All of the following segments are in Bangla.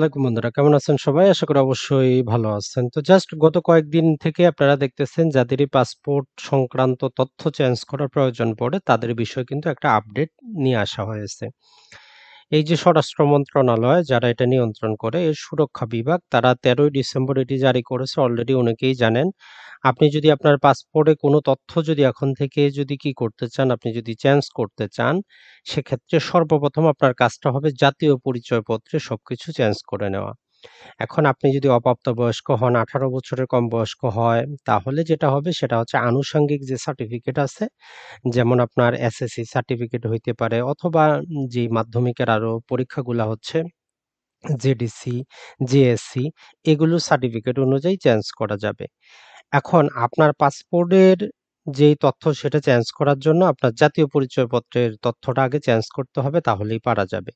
আলাইকুম বন্ধুরা কেমন আছেন সবাই আশা করি অবশ্যই ভালো আছেন তো জাস্ট গত কয়েকদিন থেকে আপনারা দেখতেছেন যাদের পাসপোর্ট সংক্রান্ত তথ্য চেঞ্জ করার প্রয়োজন পড়ে তাদের বিষয়ে কিন্তু একটা আপডেট নিয়ে আসা হয়েছে এই যে স্বরাষ্ট্র মন্ত্রণালয় যারা এটা নিয়ন্ত্রণ করে এর সুরক্ষা বিভাগ তারা তেরোই ডিসেম্বর এটি জারি করেছে অলরেডি অনেকেই জানেন আপনি যদি আপনার পাসপোর্টে কোনো তথ্য যদি এখন থেকে যদি কি করতে চান আপনি যদি চেঞ্জ করতে চান সেক্ষেত্রে সর্বপ্রথম আপনার কাজটা হবে জাতীয় পরিচয়পত্রে সব কিছু চেঞ্জ করে নেওয়া এখন আপনি যদি বয়স্ক হন, আঠারো বছরের কম বয়স্ক হয়, তাহলে যেটা হবে সেটা হচ্ছে আনুষঙ্গিক যে সার্টিফিকেট আছে, যেমন আপনার এসএসসি সার্টিফিকেট হইতে পারে অথবা যে মাধ্যমিকের আরও পরীক্ষাগুলো হচ্ছে জেডিসি, জেএসসি এগুলোর সার্টিফিকেট অনুযায়ী চেঞ্জ করা যাবে। এখন আপনার পাসপোর্টের যেই তথ্য সেটা চেঞ্জ করার জন্য আপনার জাতীয় পরিচয়পত্রের তথ্যটা আগে চেঞ্জ করতে হবে তাহলেই পারা যাবে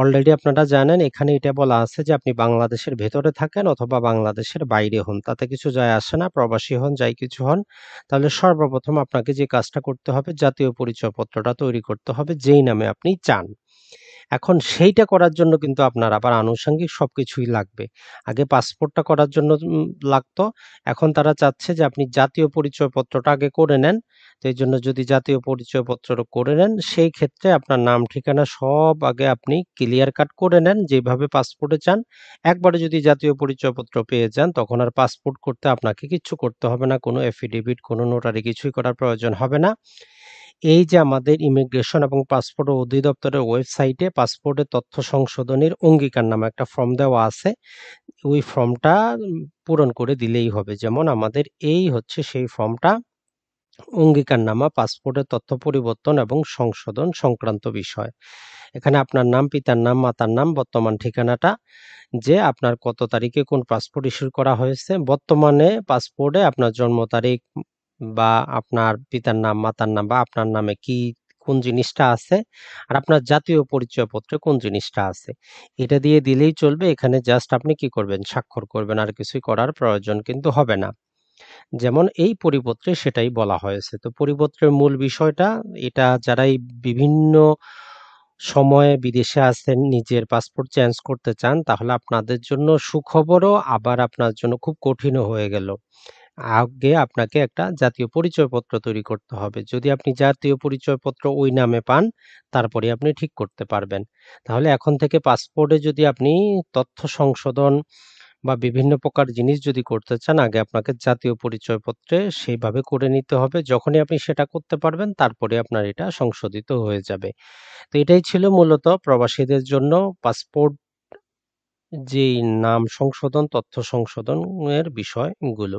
অলরেডি আপনারা জানেন এখানে এটা বলা আছে যে আপনি বাংলাদেশের ভেতরে থাকেন অথবা বাংলাদেশের বাইরে হন তাতে কিছু যায় আসে না প্রবাসী হন যাই কিছু হন তাহলে সর্বপ্রথম আপনাকে যে কাজটা করতে হবে জাতীয় পরিচয়পত্রটা তৈরি করতে হবে যেই নামে আপনি চান এখন সেইটা করার জন্য কিন্তু আপনার আবার আনুষঙ্গিক সব কিছুই লাগবে আগে পাসপোর্টটা করার জন্য লাগতো এখন তারা চাচ্ছে যে আপনি জাতীয় পরিচয়পত্রটা আগে করে নেন তো এই জন্য যদি জাতীয় পরিচয়পত্র করে নেন সেই ক্ষেত্রে আপনার নাম ঠিকানা সব আগে আপনি ক্লিয়ার কাট করে নেন যেভাবে পাসপোর্টে চান একবারে যদি জাতীয় পরিচয়পত্র পেয়ে যান তখন আর পাসপোর্ট করতে আপনাকে কিচ্ছু করতে হবে না কোনো এফিডেভিট কোনো নোটারি কিছুই করার প্রয়োজন হবে না এই যে আমাদের ইমিগ্রেশন এবং পাসপোর্ট অধিদপ্তরের ওয়েবসাইটে পাসপোর্টের তথ্য সংশোধনের অঙ্গীকার নামে একটা ফর্ম দেওয়া আছে ওই ফর্মটা পূরণ করে দিলেই হবে যেমন আমাদের এই হচ্ছে সেই ফর্মটা অঙ্গীকার নামা পাসপোর্টের তথ্য পরিবর্তন এবং সংশোধন সংক্রান্ত বিষয় এখানে আপনার নাম পিতার নাম মাতার নাম বর্তমান ঠিকানাটা যে আপনার কত তারিখে কোন পাসপোর্ট ইস্যু করা হয়েছে বর্তমানে পাসপোর্টে আপনার জন্ম তারিখ বা আপনার পিতার নাম মাতার নাম বা আপনার নামে কি কোন জিনিসটা আছে আর আপনার জাতীয় পরিচয়পত্রে কোন জিনিসটা আছে এটা দিয়ে দিলেই চলবে এখানে জাস্ট আপনি কি করবেন স্বাক্ষর করবেন আর কিছুই করার প্রয়োজন কিন্তু হবে না যেমন এই পরিপত্রে সেটাই বলা হয়েছে তো পরিপত্রের মূল বিষয়টা এটা যারাই বিভিন্ন সময়ে বিদেশে আসেন নিজের পাসপোর্ট চেঞ্জ করতে চান তাহলে আপনাদের জন্য সুখবরও আবার আপনার জন্য খুব কঠিনও হয়ে গেল আগে আপনাকে একটা জাতীয় পরিচয়পত্র তৈরি করতে হবে যদি আপনি জাতীয় পরিচয়পত্র ওই নামে পান তারপরে আপনি ঠিক করতে পারবেন তাহলে এখন থেকে পাসপোর্টে যদি আপনি তথ্য সংশোধন বা বিভিন্ন প্রকার জিনিস যদি করতে চান আগে আপনাকে জাতীয় পরিচয়পত্রে সেইভাবে করে নিতে হবে যখনই আপনি সেটা করতে পারবেন তারপরে আপনার এটা সংশোধিত হয়ে যাবে তো এটাই ছিল মূলত প্রবাসীদের জন্য পাসপোর্ট যেই নাম সংশোধন তথ্য সংশোধনের বিষয়গুলো